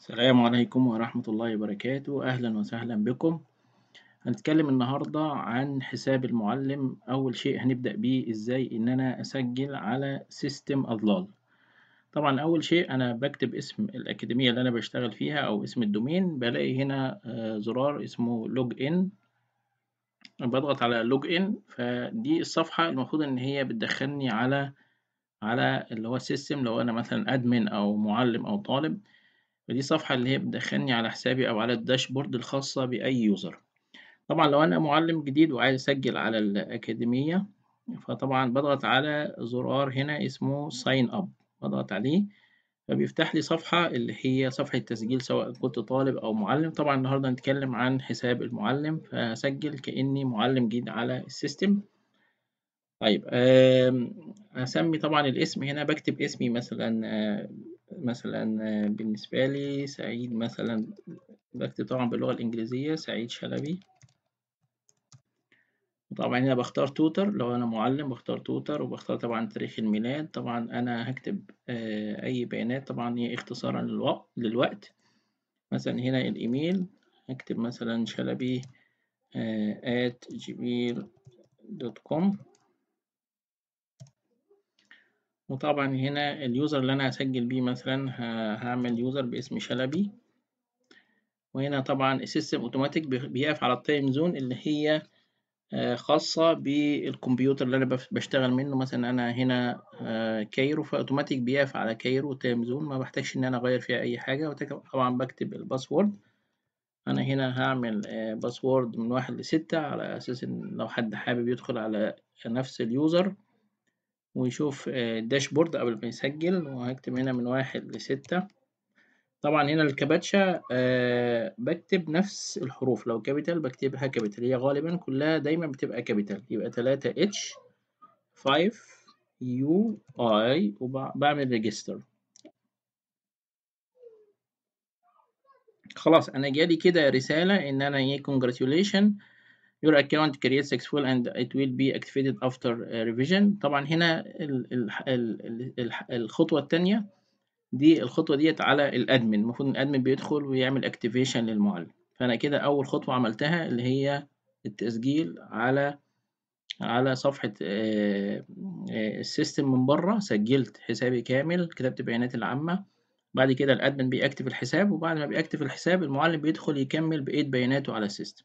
السلام عليكم ورحمة الله وبركاته أهلا وسهلا بكم هنتكلم النهاردة عن حساب المعلم أول شيء هنبدأ بيه إزاي إن أنا أسجل على سيستم أضلال طبعا أول شيء أنا بكتب اسم الأكاديمية اللي أنا بشتغل فيها أو اسم الدومين بلاقي هنا آه، زرار اسمه لوج إن بضغط على لوج إن فدي الصفحة المفروض إن هي بتدخلني على على اللي هو السيستم لو أنا مثلا أدمن أو معلم أو طالب فدي صفحة اللي هي بتدخلني على حسابي أو على الداشبورد الخاصة بأي يوزر طبعا لو أنا معلم جديد وعايز أسجل على الأكاديمية فطبعا بضغط على زرار هنا اسمه ساين أب بضغط عليه فبيفتح لي صفحة اللي هي صفحة تسجيل سواء كنت طالب أو معلم طبعا النهاردة هنتكلم عن حساب المعلم فهسجل كأني معلم جديد على السيستم طيب هسمي طبعا الاسم هنا بكتب اسمي مثلا آه، مثلا آه، بالنسبة لي سعيد مثلا بكتب طبعا باللغة الإنجليزية سعيد شلبي طبعا هنا بختار توتر لو أنا معلم بختار توتر وبختار طبعا تاريخ الميلاد طبعا أنا هكتب آه، أي بيانات طبعا هي اختصارا للوقت, للوقت. مثلا هنا الإيميل هكتب مثلا شلبي آه، at gmail.com دوت كوم وطبعا هنا اليوزر اللي انا هسجل بيه مثلا هعمل يوزر باسم شلبي وهنا طبعا السيستم اوتوماتيك بيقف على التايم زون اللي هي آه، خاصة بالكمبيوتر اللي أنا بشتغل منه مثلا أنا هنا آه، كايرو فأوتوماتيك بيقف على كايرو تايم زون ما بحتاجش إن أنا أغير فيها أي حاجة طبعا بكتب الباسورد أنا هنا هعمل آه، باسورد من واحد لستة على أساس إن لو حد حابب يدخل على نفس اليوزر ويشوف آه، الداشبورد قبل ما يسجل وهكتب هنا من واحد لستة طبعا هنا الكباتشا آه، بكتب نفس الحروف لو كابيتال بكتبها كابيتال هي غالبا كلها دايما بتبقى كابيتال يبقى تلاتة اتش فايف يو اي وبعمل ريجستر خلاص انا جالي كده رسالة ان انا ايه congratulation your account create successful and it will be activated after uh, revision طبعا هنا الخطوة الثانية دي الخطوة ديت على الادمن المفروض الادمن بيدخل ويعمل اكتيفيشن للمعلم فانا كده اول خطوة عملتها اللي هي التسجيل على على صفحة آه، آه، السيستم من بره سجلت حسابي كامل كتبت بيانات العامة بعد كده الادمن بيأكتف الحساب وبعد ما بيأكتف الحساب المعلم بيدخل يكمل بقية بياناته على السيستم